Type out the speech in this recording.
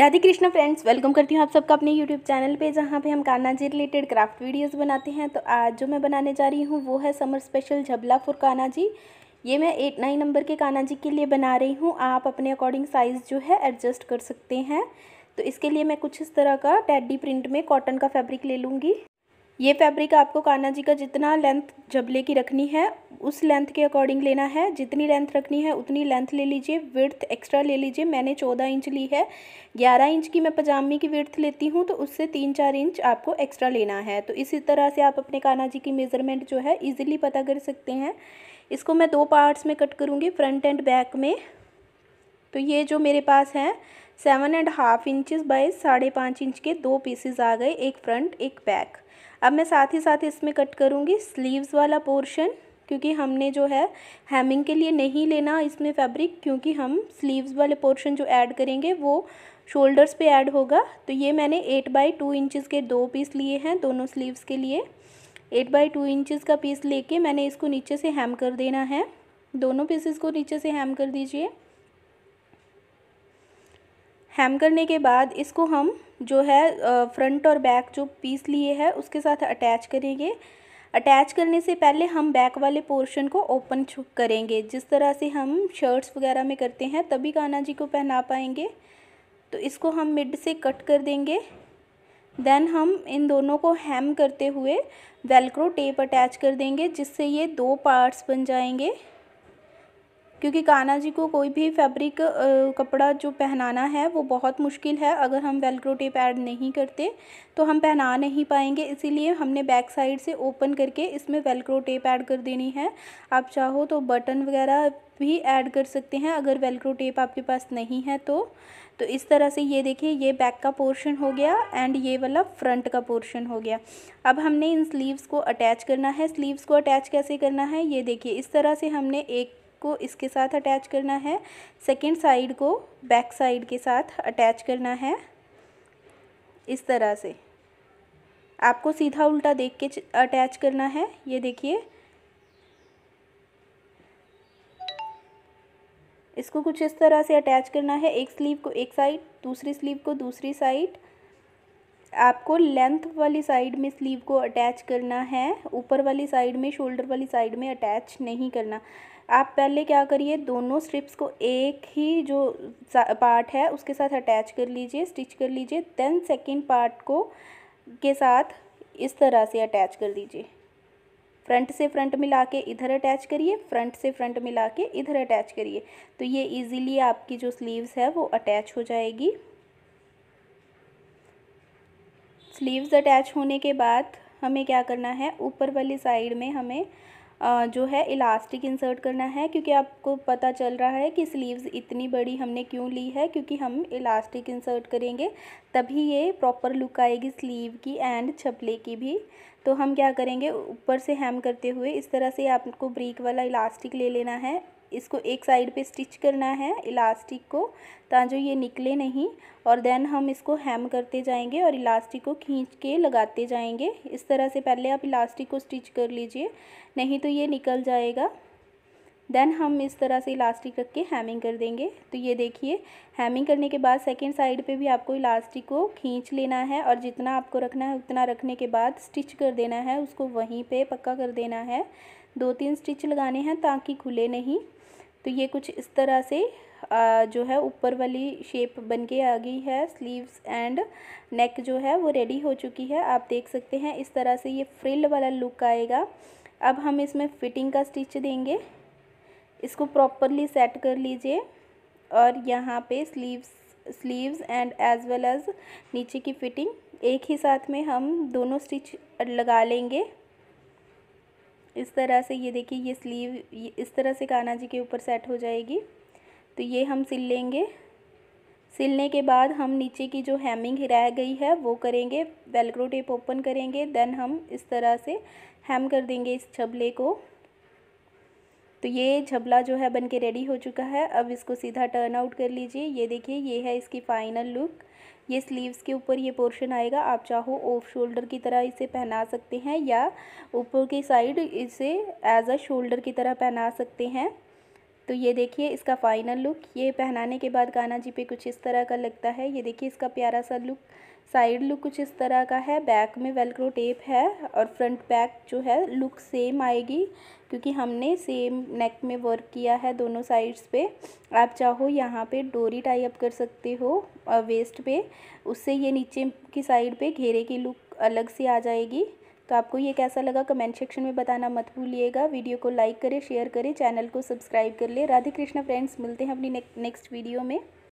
Radhe Krishna friends welcome करती हूँ आप सबका अपने यूट्यूब चैनल पे जहाँ पे हम Kanha ji related craft videos बनाते हैं तो आज जो मैं बनाने जा रही हूँ वो है समर स्पेशल झबला फॉर कान्हा जी ये मैं एट नाइन नंबर के कान्हा जी के लिए बना रही हूँ आप अपने अकॉर्डिंग साइज़ जो है एडजस्ट कर सकते हैं तो इसके लिए मैं कुछ इस तरह का टेडी प्रिंट में कॉटन का फैब्रिक ले लूँगी ये फैब्रिक आपको कान्हा जी का जितना लेंथ झबले की रखनी है उस लेंथ के अकॉर्डिंग लेना है जितनी लेंथ रखनी है उतनी लेंथ ले लीजिए विर्थ एक्स्ट्रा ले लीजिए मैंने चौदह इंच ली है ग्यारह इंच की मैं पजामी की विर्थ लेती हूँ तो उससे तीन चार इंच आपको एक्स्ट्रा लेना है तो इसी तरह से आप अपने काना जी की मेज़रमेंट जो है ईजिली पता कर सकते हैं इसको मैं दो पार्ट्स में कट करूँगी फ्रंट एंड बैक में तो ये जो मेरे पास है seven and half inches by साढ़े पाँच इंच के दो पीसेज आ गए एक फ्रंट एक बैक अब मैं साथ ही साथ इसमें कट करूँगी स्लीव्स वाला पोर्शन क्योंकि हमने जो है हेमिंग के लिए नहीं लेना इसमें फैब्रिक क्योंकि हम स्लीव्स वाले पोर्शन जो ऐड करेंगे वो शोल्डर्स पे ऐड होगा तो ये मैंने एट बाई टू इंचज़ के दो पीस लिए हैं दोनों स्लीव्स के लिए एट बाई टू इंचज़ का पीस लेके मैंने इसको नीचे से हैम कर देना है दोनों पीसेस को नीचे से हैम कर दीजिए हैम करने के बाद इसको हम जो है फ्रंट और बैक जो पीस लिए है उसके साथ अटैच करेंगे अटैच करने से पहले हम बैक वाले पोर्शन को ओपन करेंगे जिस तरह से हम शर्ट्स वगैरह में करते हैं तभी काना जी को पहना पाएंगे तो इसको हम मिड से कट कर देंगे देन हम इन दोनों को हैम करते हुए वेलक्रो टेप अटैच कर देंगे जिससे ये दो पार्ट्स बन जाएंगे क्योंकि कान्हा जी को कोई भी फैब्रिक कपड़ा जो पहनाना है वो बहुत मुश्किल है अगर हम वेलक्रो टेप ऐड नहीं करते तो हम पहना नहीं पाएंगे इसीलिए हमने बैक साइड से ओपन करके इसमें वेलक्रो टेप ऐड कर देनी है आप चाहो तो बटन वगैरह भी ऐड कर सकते हैं अगर वेलक्रो टेप आपके पास नहीं है तो तो इस तरह से ये देखिए ये बैक का पोर्शन हो गया एंड ये वाला फ्रंट का पोर्शन हो गया अब हमने इन स्लीव्स को अटैच करना है स्लीव्स को अटैच कैसे करना है ये देखिए इस तरह से हमने एक को इसके साथ अटैच करना है सेकेंड साइड को बैक साइड के साथ अटैच करना है इस तरह से आपको सीधा उल्टा देख के अटैच करना है ये देखिए इसको कुछ इस तरह से अटैच करना है एक स्लीव को एक साइड दूसरी स्लीव को दूसरी साइड आपको लेंथ वाली साइड में स्लीव को अटैच करना है ऊपर वाली साइड में शोल्डर वाली साइड में अटैच नहीं करना आप पहले क्या करिए दोनों स्ट्रिप्स को एक ही जो पार्ट है उसके साथ अटैच कर लीजिए स्टिच कर लीजिए देन सेकंड पार्ट को के साथ इस तरह से अटैच कर दीजिए फ्रंट से फ्रंट मिला के इधर अटैच करिए फ्रंट से फ्रंट मिला के इधर अटैच करिए तो ये इजीली आपकी जो स्लीव्स है वो अटैच हो जाएगी स्लीव्स अटैच होने के बाद हमें क्या करना है ऊपर वाली साइड में हमें जो है इलास्टिक इंसर्ट करना है क्योंकि आपको पता चल रहा है कि स्लीव्स इतनी बड़ी हमने क्यों ली है क्योंकि हम इलास्टिक इंसर्ट करेंगे तभी ये प्रॉपर लुक आएगी स्लीव की एंड छपले की भी तो हम क्या करेंगे ऊपर से हैम करते हुए इस तरह से आपको ब्रीक वाला इलास्टिक ले लेना है इसको एक साइड पे स्टिच करना है इलास्टिक को ताजो ये निकले नहीं और देन हम इसको हैम करते जाएंगे और इलास्टिक को खींच के लगाते जाएंगे इस तरह से पहले आप इलास्टिक को स्टिच कर लीजिए नहीं तो ये निकल जाएगा देन हम इस तरह से इलास्टिक रख के हैमिंग कर देंगे तो ये देखिए हैमिंग करने के बाद सेकेंड साइड पे भी आपको इलास्टिक को खींच लेना है और जितना आपको रखना है उतना रखने के बाद स्टिच कर देना है उसको वहीं पे पक्का कर देना है दो तीन स्टिच लगाने हैं ताकि खुले नहीं तो ये कुछ इस तरह से आ, जो है ऊपर वाली शेप बन के आ गई है स्लीव्स एंड नेक जो है वो रेडी हो चुकी है आप देख सकते हैं इस तरह से ये फ्रिल वाला लुक आएगा अब हम इसमें फिटिंग का स्टिच देंगे इसको प्रॉपरली सेट कर लीजिए और यहाँ पे sleeves sleeves end as well as नीचे की फिटिंग एक ही साथ में हम दोनों स्टिच लगा लेंगे इस तरह से ये देखिए ये स्लीव इस तरह से काना जी के ऊपर सेट हो जाएगी तो ये हम सिल लेंगे सिलने के बाद हम नीचे की जो हेमिंग रह गई है वो करेंगे वेलक्रो टेप ओपन करेंगे देन हम इस तरह से हेम कर देंगे इस छबले को तो ये झबला जो है बन के रेडी हो चुका है अब इसको सीधा टर्न आउट कर लीजिए ये देखिए ये है इसकी फाइनल लुक ये स्लीव्स के ऊपर ये पोर्शन आएगा आप चाहो ऑफ शोल्डर की तरह इसे पहना सकते हैं या ऊपर की साइड इसे एज अ शोल्डर की तरह पहना सकते हैं तो ये देखिए इसका फाइनल लुक ये पहनाने के बाद गाना जी पे कुछ इस तरह का लगता है ये देखिए इसका प्यारा सा लुक साइड लुक कुछ इस तरह का है बैक में वेलक्रो टेप है और फ्रंट बैक जो है लुक सेम आएगी क्योंकि हमने सेम नेक में वर्क किया है दोनों साइड्स पे आप चाहो यहाँ पे डोरी टाई अप कर सकते हो वेस्ट पे उससे ये नीचे की साइड पे घेरे की लुक अलग से आ जाएगी तो आपको ये कैसा लगा कमेंट सेक्शन में बताना मत भूलिएगा वीडियो को लाइक करें शेयर करें चैनल को सब्सक्राइब कर ले राधे कृष्णा फ्रेंड्स मिलते हैं अपनी नेक्स्ट वीडियो में